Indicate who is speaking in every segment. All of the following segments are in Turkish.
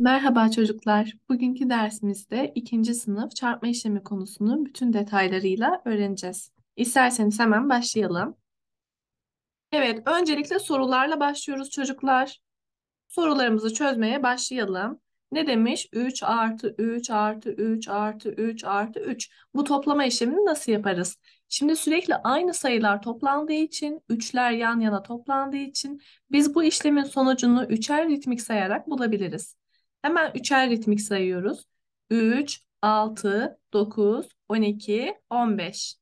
Speaker 1: Merhaba çocuklar. Bugünkü dersimizde ikinci sınıf çarpma işlemi konusunun bütün detaylarıyla öğreneceğiz. İsterseniz hemen başlayalım. Evet, öncelikle sorularla başlıyoruz çocuklar. Sorularımızı çözmeye başlayalım. Ne demiş? 3 artı 3 artı 3 artı 3 artı 3. Bu toplama işlemini nasıl yaparız? Şimdi sürekli aynı sayılar toplandığı için, üçler yan yana toplandığı için biz bu işlemin sonucunu üçer ritmik sayarak bulabiliriz. Hemen üçer ritmik sayıyoruz. 3, 6, 9, 12, 15.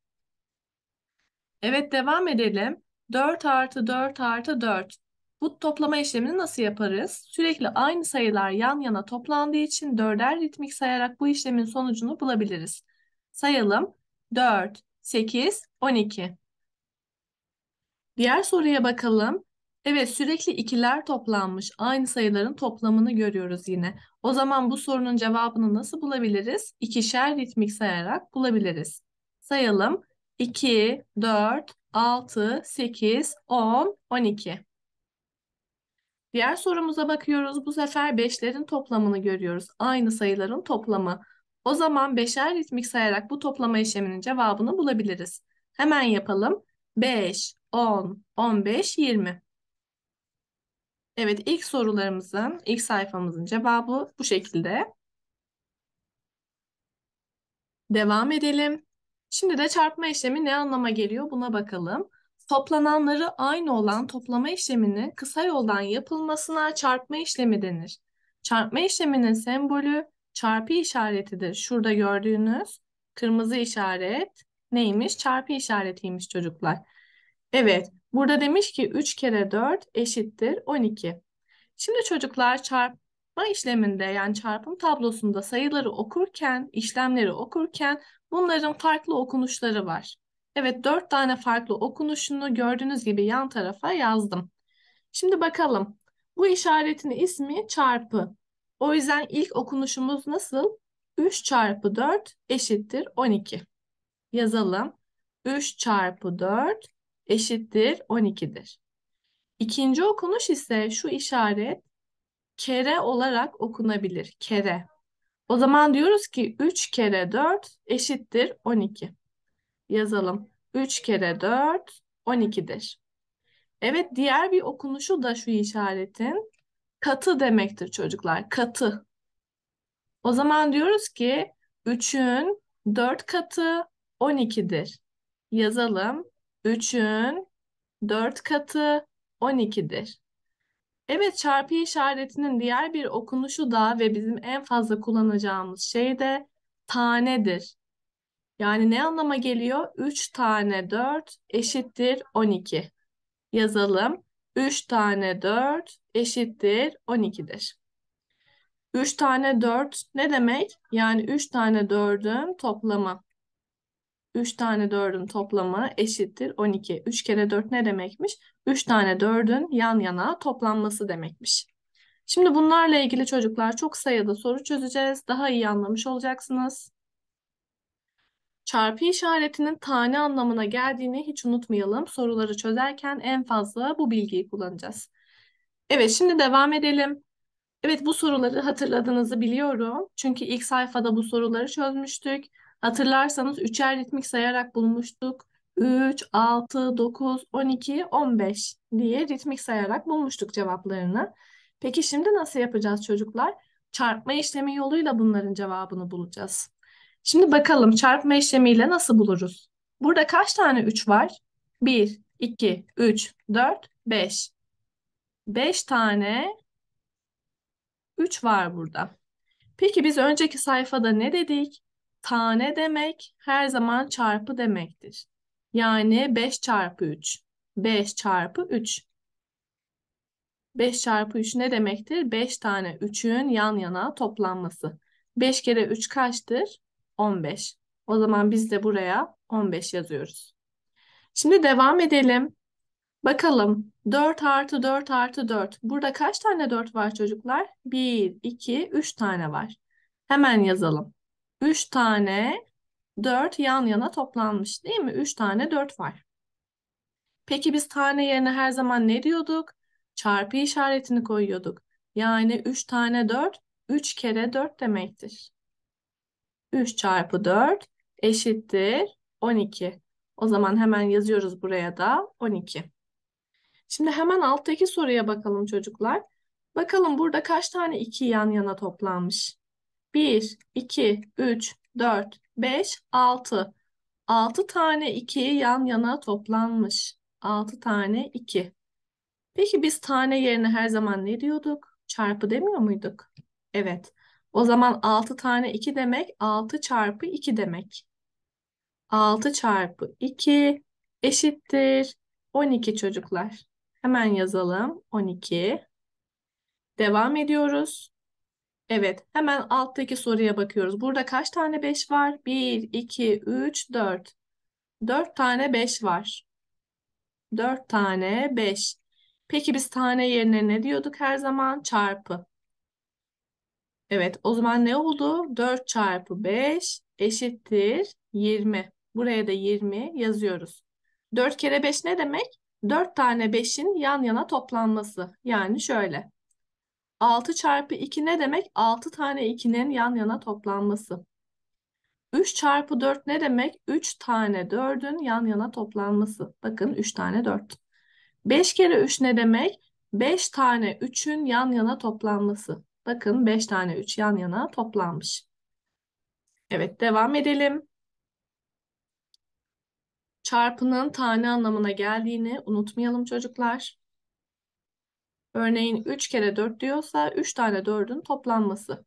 Speaker 1: Evet devam edelim. 4 artı 4 artı 4. Bu toplama işlemini nasıl yaparız? Sürekli aynı sayılar yan yana toplandığı için dörder ritmik sayarak bu işlemin sonucunu bulabiliriz. Sayalım. 4, 8, 12. Diğer soruya bakalım. Evet, sürekli ikiler toplanmış aynı sayıların toplamını görüyoruz yine. O zaman bu sorunun cevabını nasıl bulabiliriz? İkişer ritmik sayarak bulabiliriz. Sayalım. 2, 4, 6, 8, 10, 12. Diğer sorumuza bakıyoruz. Bu sefer 5'lerin toplamını görüyoruz. Aynı sayıların toplamı. O zaman 5'er ritmik sayarak bu toplama işleminin cevabını bulabiliriz. Hemen yapalım. 5, 10, 15, 20. Evet, ilk sorularımızın, ilk sayfamızın cevabı bu şekilde. Devam edelim. Şimdi de çarpma işlemi ne anlama geliyor buna bakalım. Toplananları aynı olan toplama işleminin kısa yoldan yapılmasına çarpma işlemi denir. Çarpma işleminin sembolü çarpı işaretidir. Şurada gördüğünüz kırmızı işaret neymiş? Çarpı işaretiymiş çocuklar. Evet, Burada demiş ki 3 kere 4 eşittir 12. Şimdi çocuklar çarpma işleminde yani çarpım tablosunda sayıları okurken, işlemleri okurken bunların farklı okunuşları var. Evet 4 tane farklı okunuşunu gördüğünüz gibi yan tarafa yazdım. Şimdi bakalım. Bu işaretin ismi çarpı. O yüzden ilk okunuşumuz nasıl? 3 çarpı 4 eşittir 12. Yazalım. 3 çarpı 4 eşittir 12'dir. İkinci okunuş ise şu işaret kere olarak okunabilir. Kere. O zaman diyoruz ki 3 kere 4 eşittir 12. Yazalım. 3 kere 4 12'dir. Evet diğer bir okunuşu da şu işaretin katı demektir çocuklar. Katı. O zaman diyoruz ki 3'ün 4 katı 12'dir. Yazalım. 3'ün 4 katı 12'dir. Evet çarpı işaretinin diğer bir okunuşu da ve bizim en fazla kullanacağımız şey de tanedir. Yani ne anlama geliyor? 3 tane 4 eşittir 12. Yazalım. 3 tane 4 eşittir 12'dir. 3 tane 4 ne demek? Yani 3 tane 4'ün toplamı. 3 tane 4'ün toplamı eşittir 12. 3 kere 4 ne demekmiş? 3 tane 4'ün yan yana toplanması demekmiş. Şimdi bunlarla ilgili çocuklar çok sayıda soru çözeceğiz. Daha iyi anlamış olacaksınız. Çarpı işaretinin tane anlamına geldiğini hiç unutmayalım. Soruları çözerken en fazla bu bilgiyi kullanacağız. Evet şimdi devam edelim. Evet bu soruları hatırladığınızı biliyorum. Çünkü ilk sayfada bu soruları çözmüştük. Hatırlarsanız üçer ritmik sayarak bulmuştuk. 3, 6, 9, 12, 15 diye ritmik sayarak bulmuştuk cevaplarını. Peki şimdi nasıl yapacağız çocuklar? Çarpma işlemi yoluyla bunların cevabını bulacağız. Şimdi bakalım çarpma işlemiyle nasıl buluruz? Burada kaç tane 3 var? 1, 2, 3, 4, 5. 5 tane 3 var burada. Peki biz önceki sayfada ne dedik? tane demek her zaman çarpı demektir. Yani 5 çarpı 3. 5 çarpı 3. 5 çarpı 3 ne demektir? 5 tane 3'ün yan yana toplanması. 5 kere 3 kaçtır? 15. O zaman biz de buraya 15 yazıyoruz. Şimdi devam edelim. Bakalım 4 artı 4 artı 4. Burada kaç tane 4 var çocuklar? 1, 2, 3 tane var. Hemen yazalım. 3 tane 4 yan yana toplanmış değil mi? 3 tane 4 var. Peki biz tane yerine her zaman ne diyorduk? Çarpı işaretini koyuyorduk. Yani 3 tane 4 3 kere 4 demektir. 3 çarpı 4 eşittir 12. O zaman hemen yazıyoruz buraya da 12. Şimdi hemen alttaki soruya bakalım çocuklar. Bakalım burada kaç tane 2 yan yana toplanmış? 1, 2, 3, 4, 5, 6. 6 tane 2 yan yana toplanmış. 6 tane 2. Peki biz tane yerine her zaman ne diyorduk? Çarpı demiyor muyduk? Evet. O zaman 6 tane 2 demek 6 çarpı 2 demek. 6 çarpı 2 eşittir 12 çocuklar. Hemen yazalım 12. Devam ediyoruz. Evet, hemen alttaki soruya bakıyoruz. Burada kaç tane 5 var? 1, 2, 3, 4. 4 tane 5 var. 4 tane 5. Peki biz tane yerine ne diyorduk her zaman? Çarpı. Evet, o zaman ne oldu? 4 çarpı 5 eşittir 20. Buraya da 20 yazıyoruz. 4 kere 5 ne demek? 4 tane 5'in yan yana toplanması. Yani şöyle. 6 çarpı 2 ne demek? 6 tane 2'nin yan yana toplanması. 3 çarpı 4 ne demek? 3 tane 4'ün yan yana toplanması. Bakın 3 tane 4. 5 kere 3 ne demek? 5 tane 3'ün yan yana toplanması. Bakın 5 tane 3 yan yana toplanmış. Evet devam edelim. Çarpının tane anlamına geldiğini unutmayalım çocuklar. Örneğin 3 kere 4 diyorsa 3 tane 4'ün toplanması.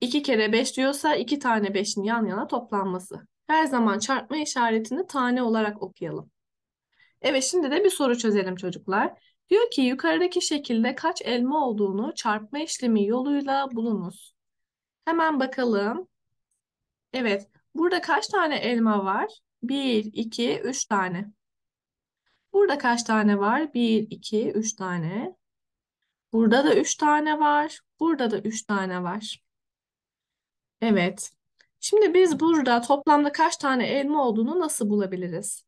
Speaker 1: 2 kere 5 diyorsa 2 tane 5'in yan yana toplanması. Her zaman çarpma işaretini tane olarak okuyalım. Evet şimdi de bir soru çözelim çocuklar. Diyor ki yukarıdaki şekilde kaç elma olduğunu çarpma işlemi yoluyla bulunuz. Hemen bakalım. Evet burada kaç tane elma var? 1, 2, 3 tane. Burada kaç tane var? 1, 2, 3 tane. Burada da 3 tane var. Burada da 3 tane var. Evet. Şimdi biz burada toplamda kaç tane elma olduğunu nasıl bulabiliriz?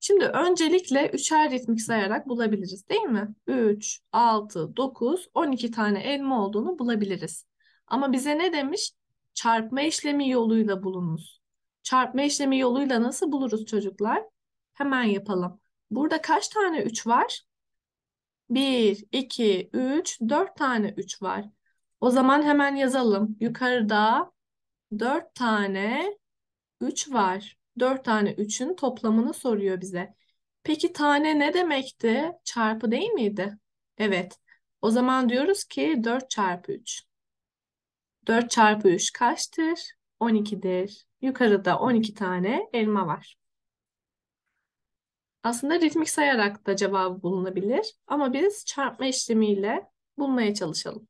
Speaker 1: Şimdi öncelikle üçer ritmik sayarak bulabiliriz değil mi? 3, 6, 9, 12 tane elma olduğunu bulabiliriz. Ama bize ne demiş? Çarpma işlemi yoluyla bulunuz. Çarpma işlemi yoluyla nasıl buluruz çocuklar? Hemen yapalım. Burada kaç tane 3 var? 1, 2, 3, 4 tane 3 var. O zaman hemen yazalım. Yukarıda 4 tane 3 var. 4 tane 3'ün toplamını soruyor bize. Peki tane ne demekti? Çarpı değil miydi? Evet. O zaman diyoruz ki 4 çarpı 3. 4 çarpı 3 kaçtır? 12'dir. Yukarıda 12 tane elma var. Aslında ritmik sayarak da cevabı bulunabilir ama biz çarpma işlemiyle bulmaya çalışalım.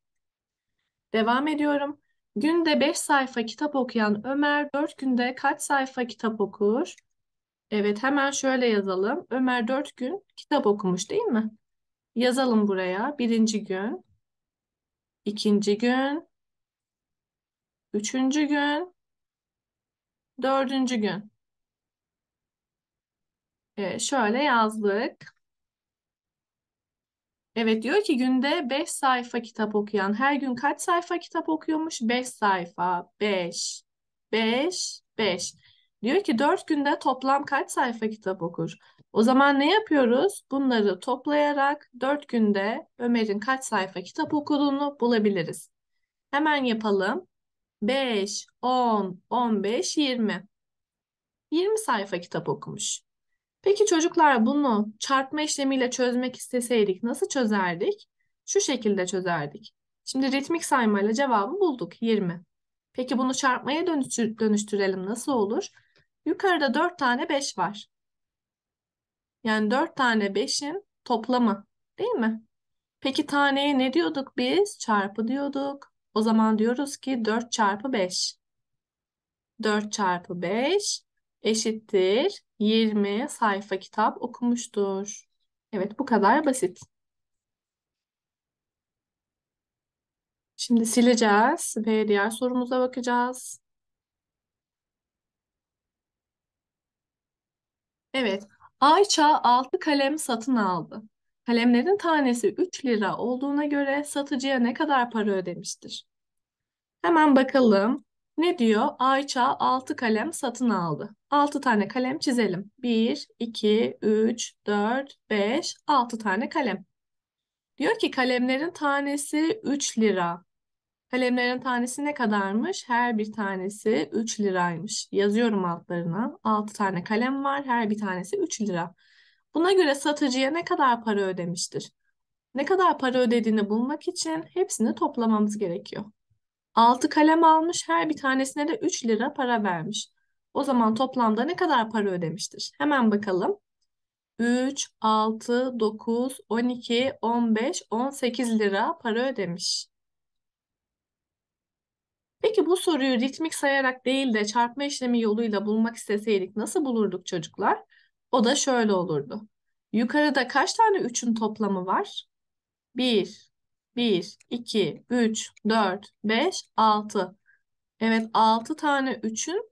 Speaker 1: Devam ediyorum. Günde 5 sayfa kitap okuyan Ömer 4 günde kaç sayfa kitap okur? Evet hemen şöyle yazalım. Ömer 4 gün kitap okumuş değil mi? Yazalım buraya. Birinci gün, ikinci gün, üçüncü gün, dördüncü gün. E, şöyle yazdık. Evet diyor ki günde 5 sayfa kitap okuyan her gün kaç sayfa kitap okuyormuş? 5 sayfa. 5. 5. 5. Diyor ki 4 günde toplam kaç sayfa kitap okur? O zaman ne yapıyoruz? Bunları toplayarak 4 günde Ömer'in kaç sayfa kitap okuduğunu bulabiliriz. Hemen yapalım. 5, 10, 15, 20. 20 sayfa kitap okumuş. Peki çocuklar bunu çarpma işlemiyle çözmek isteseydik nasıl çözerdik? Şu şekilde çözerdik. Şimdi ritmik saymayla cevabı bulduk 20. Peki bunu çarpmaya dönüştürelim nasıl olur? Yukarıda 4 tane 5 var. Yani 4 tane 5'in toplamı değil mi? Peki taneye ne diyorduk biz? Çarpı diyorduk. O zaman diyoruz ki 4 çarpı 5. 4 çarpı 5 eşittir 20 sayfa kitap okumuştur. Evet bu kadar basit. Şimdi sileceğiz ve diğer sorumuza bakacağız. Evet, Ayça 6 kalem satın aldı. Kalemlerin tanesi 3 lira olduğuna göre satıcıya ne kadar para ödemiştir? Hemen bakalım. Ne diyor? Ayça 6 kalem satın aldı. 6 tane kalem çizelim. 1, 2, 3, 4, 5, 6 tane kalem. Diyor ki kalemlerin tanesi 3 lira. Kalemlerin tanesi ne kadarmış? Her bir tanesi 3 liraymış. Yazıyorum altlarına. 6 tane kalem var. Her bir tanesi 3 lira. Buna göre satıcıya ne kadar para ödemiştir? Ne kadar para ödediğini bulmak için hepsini toplamamız gerekiyor. 6 kalem almış her bir tanesine de 3 lira para vermiş. O zaman toplamda ne kadar para ödemiştir? Hemen bakalım. 3, 6, 9, 12, 15, 18 lira para ödemiş. Peki bu soruyu ritmik sayarak değil de çarpma işlemi yoluyla bulmak isteseydik nasıl bulurduk çocuklar? O da şöyle olurdu. Yukarıda kaç tane 3'ün toplamı var? 1, 1, 2, 3, 4, 5, 6. Evet 6 tane 3'ün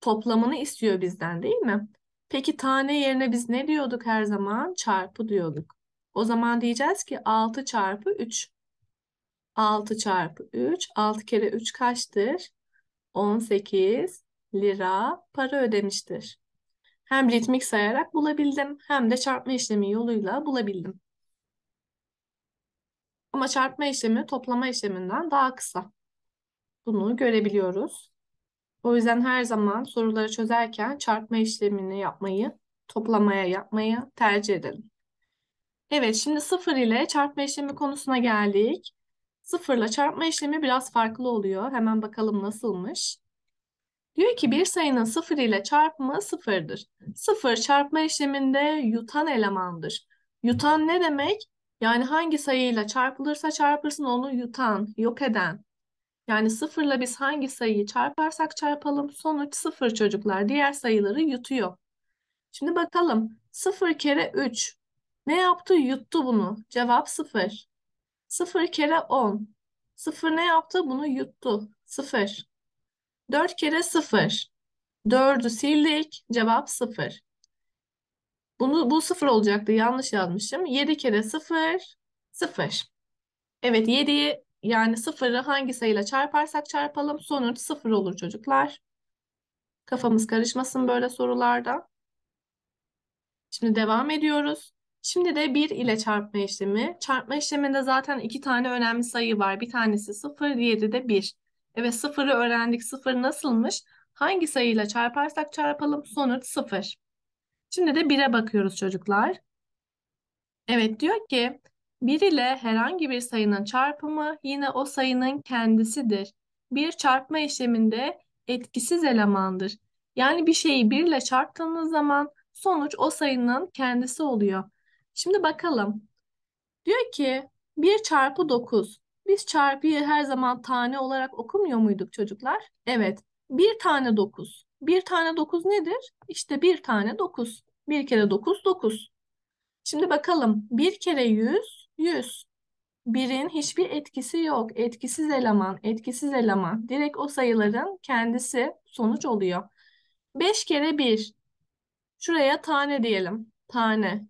Speaker 1: toplamını istiyor bizden değil mi? Peki tane yerine biz ne diyorduk her zaman? Çarpı diyorduk. O zaman diyeceğiz ki 6 çarpı 3. 6 çarpı 3. 6 kere 3 kaçtır? 18 lira para ödemiştir. Hem ritmik sayarak bulabildim hem de çarpma işlemi yoluyla bulabildim. Ama çarpma işlemi toplama işleminden daha kısa. Bunu görebiliyoruz. O yüzden her zaman soruları çözerken çarpma işlemini yapmayı, toplamaya yapmayı tercih edelim. Evet, şimdi sıfır ile çarpma işlemi konusuna geldik. Sıfırla çarpma işlemi biraz farklı oluyor. Hemen bakalım nasılmış. Diyor ki bir sayının sıfır ile çarpımı sıfırdır. Sıfır çarpma işleminde yutan elemandır. Yutan ne demek? Yani hangi sayıyla çarpılırsa çarpılsın onu yutan, yok eden. Yani sıfırla biz hangi sayıyı çarparsak çarpalım sonuç sıfır çocuklar. Diğer sayıları yutuyor. Şimdi bakalım sıfır kere üç. Ne yaptı? Yuttu bunu. Cevap sıfır. Sıfır kere on. Sıfır ne yaptı? Bunu yuttu. Sıfır. Dört kere sıfır. Dördü sildik. Cevap sıfır. Bunu, bu sıfır olacaktı. Yanlış yazmışım. 7 kere 0, 0. Evet 7'yi yani sıfırı hangi sayıyla çarparsak çarpalım sonuç sıfır olur çocuklar. Kafamız karışmasın böyle sorularda. Şimdi devam ediyoruz. Şimdi de 1 ile çarpma işlemi. Çarpma işleminde zaten iki tane önemli sayı var. Bir tanesi 0, diğeri de 1. Evet 0'ı öğrendik. 0 nasılmış? Hangi sayıyla çarparsak çarpalım sonuç 0. Şimdi de 1'e bakıyoruz çocuklar. Evet diyor ki 1 ile herhangi bir sayının çarpımı yine o sayının kendisidir. Bir çarpma işleminde etkisiz elemandır. Yani bir şeyi 1 ile çarptığınız zaman sonuç o sayının kendisi oluyor. Şimdi bakalım. Diyor ki 1 çarpı 9. Biz çarpıyı her zaman tane olarak okumuyor muyduk çocuklar? Evet. 1 tane 9. Bir tane 9 nedir? İşte bir tane 9. Bir kere 9 9. Şimdi bakalım bir kere 100 100. Birin hiçbir etkisi yok. Etkisiz eleman, etkisiz eleman. Direkt o sayıların kendisi sonuç oluyor. 5 kere 1. Şuraya tane diyelim. Tane.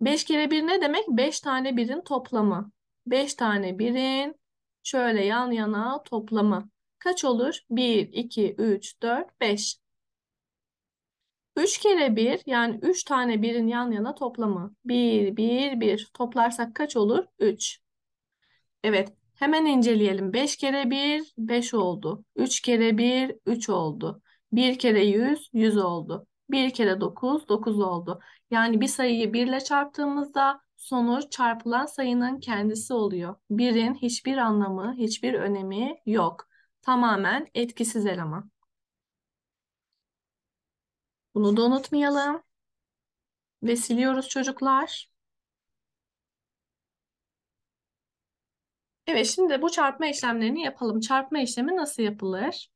Speaker 1: 5 kere 1 ne demek? 5 tane birin toplamı. 5 tane birin şöyle yan yana toplamı kaç olur? 1, 2, 3, 4, 5. 3 kere 1 yani 3 tane 1'in yan yana toplamı. 1, 1, 1 toplarsak kaç olur? 3. Evet hemen inceleyelim. 5 kere 1 5 oldu. 3 kere 1 3 oldu. 1 kere 100 100 oldu. 1 kere 9 9 oldu. Yani bir sayıyı 1 ile çarptığımızda sonuç çarpılan sayının kendisi oluyor. 1'in hiçbir anlamı, hiçbir önemi yok tamamen etkisiz eleman. Bunu da unutmayalım. Ve siliyoruz çocuklar. Evet şimdi bu çarpma işlemlerini yapalım. Çarpma işlemi nasıl yapılır?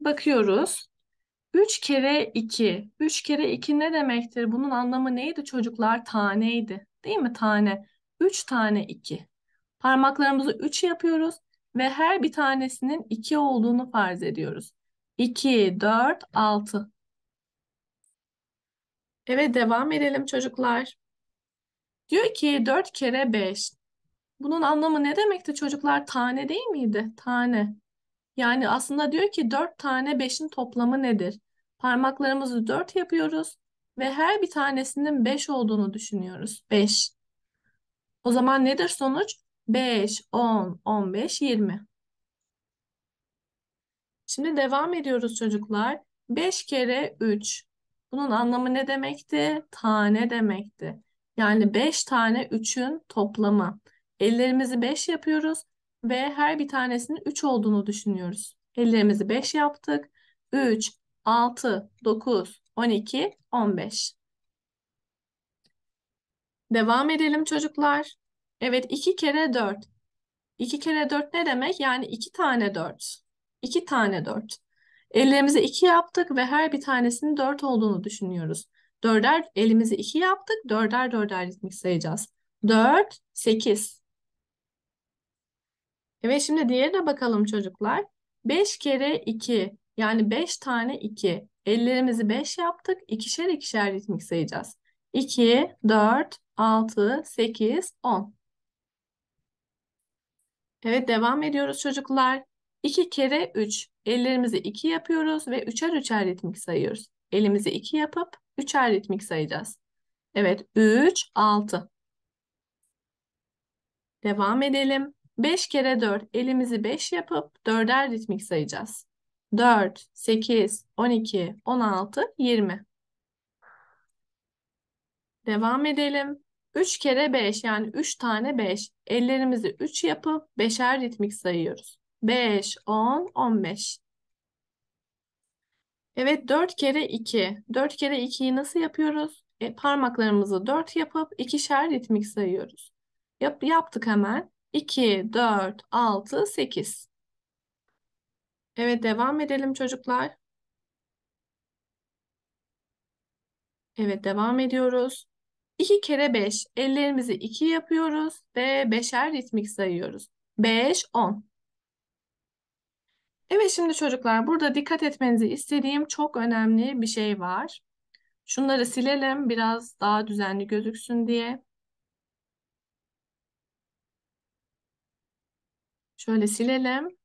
Speaker 1: Bakıyoruz. 3 kere 2. 3 kere 2 ne demektir? Bunun anlamı neydi çocuklar? Taneydi. Değil mi? Tane. 3 tane 2. Parmaklarımızı 3 yapıyoruz ve her bir tanesinin 2 olduğunu farz ediyoruz. 2, 4, 6. Evet devam edelim çocuklar. Diyor ki 4 kere 5. Bunun anlamı ne demekti çocuklar? Tane değil miydi? Tane. Yani aslında diyor ki 4 tane 5'in toplamı nedir? Parmaklarımızı 4 yapıyoruz ve her bir tanesinin 5 olduğunu düşünüyoruz. 5. O zaman nedir sonuç? 5, 10, 15, 20. Şimdi devam ediyoruz çocuklar. 5 kere 3. Bunun anlamı ne demekti? Tane demekti. Yani 5 tane 3'ün toplamı. Ellerimizi 5 yapıyoruz ve her bir tanesinin 3 olduğunu düşünüyoruz. Ellerimizi 5 yaptık. 3, 6, 9, 12, 15. Devam edelim çocuklar. Evet 2 kere 4. 2 kere 4 ne demek? Yani 2 tane 4. 2 tane 4. Ellerimizi 2 yaptık ve her bir tanesinin 4 olduğunu düşünüyoruz. Dörder elimizi 2 yaptık. Dörder dörder ritmik sayacağız. 4, 8. Evet şimdi diğerine bakalım çocuklar. 5 kere 2 yani 5 tane 2. Ellerimizi 5 yaptık. İkişer ikişer ritmik sayacağız. 2, 4, 6, 8, 10. Evet devam ediyoruz çocuklar. 2 kere 3. Ellerimizi 2 yapıyoruz ve 3'er 3'er ritmik sayıyoruz. Elimizi 2 yapıp 3'er ritmik sayacağız. Evet 3, 6. Devam edelim. 5 kere 4. Elimizi 5 yapıp 4'er ritmik sayacağız. 4, 8, 12, 16, 20. Devam edelim. 3 kere 5 yani 3 tane 5. Ellerimizi 3 yapıp 5'er ritmik sayıyoruz. 5, 10, 15. Evet 4 kere 2. 4 kere 2'yi nasıl yapıyoruz? E, parmaklarımızı 4 yapıp ikişer ritmik sayıyoruz. Yap, yaptık hemen. 2, 4, 6, 8. Evet devam edelim çocuklar. Evet devam ediyoruz. 2 kere 5. Ellerimizi 2 yapıyoruz ve 5'er ritmik sayıyoruz. 5, 10. Evet şimdi çocuklar burada dikkat etmenizi istediğim çok önemli bir şey var. Şunları silelim biraz daha düzenli gözüksün diye. Şöyle silelim.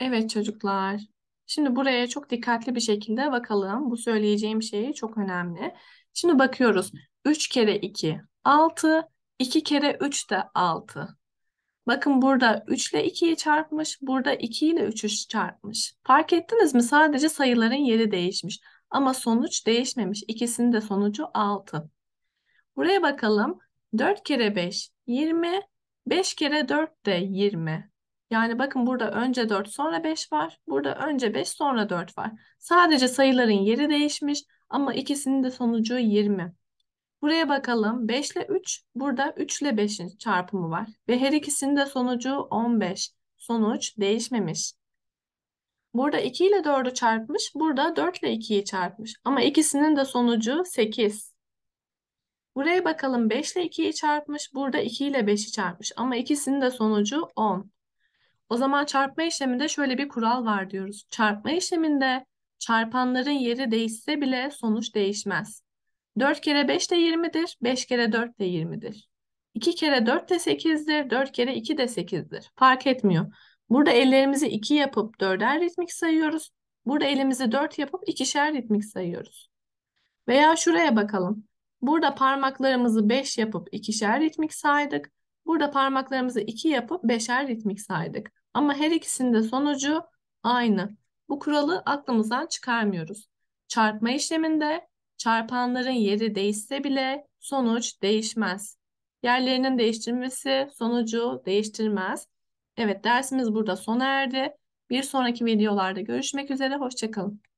Speaker 1: Evet çocuklar. Şimdi buraya çok dikkatli bir şekilde bakalım. Bu söyleyeceğim şey çok önemli. Şimdi bakıyoruz. 3 kere 2 6, 2 kere 3 de 6. Bakın burada 3 ile 2'yi çarpmış, burada 2 ile 3'ü çarpmış. Fark ettiniz mi? Sadece sayıların yeri değişmiş. Ama sonuç değişmemiş. İkisinin de sonucu 6. Buraya bakalım. 4 kere 5 20, 5 kere 4 de 20. Yani bakın burada önce 4 sonra 5 var. Burada önce 5 sonra 4 var. Sadece sayıların yeri değişmiş ama ikisinin de sonucu 20. Buraya bakalım 5 ile 3 burada 3 ile 5'in çarpımı var. Ve her ikisinin de sonucu 15. Sonuç değişmemiş. Burada 2 ile 4'ü çarpmış. Burada 4 ile 2'yi çarpmış. Ama ikisinin de sonucu 8. Buraya bakalım 5 ile 2'yi çarpmış. Burada 2 ile 5'i çarpmış. Ama ikisinin de sonucu 10. O zaman çarpma işleminde şöyle bir kural var diyoruz. Çarpma işleminde çarpanların yeri değişse bile sonuç değişmez. 4 kere 5 de 20'dir, 5 kere 4 de 20'dir. 2 kere 4 de 8'dir, 4 kere 2 de 8'dir. Fark etmiyor. Burada ellerimizi 2 yapıp 4'er ritmik sayıyoruz. Burada elimizi 4 yapıp 2'şer ritmik sayıyoruz. Veya şuraya bakalım. Burada parmaklarımızı 5 yapıp 2'şer ritmik saydık. Burada parmaklarımızı iki yapıp beşer ritmik saydık. Ama her ikisinde sonucu aynı. Bu kuralı aklımızdan çıkarmıyoruz. Çarpma işleminde çarpanların yeri değişse bile sonuç değişmez. Yerlerinin değiştirmesi sonucu değiştirmez. Evet dersimiz burada sona erdi. Bir sonraki videolarda görüşmek üzere. Hoşçakalın.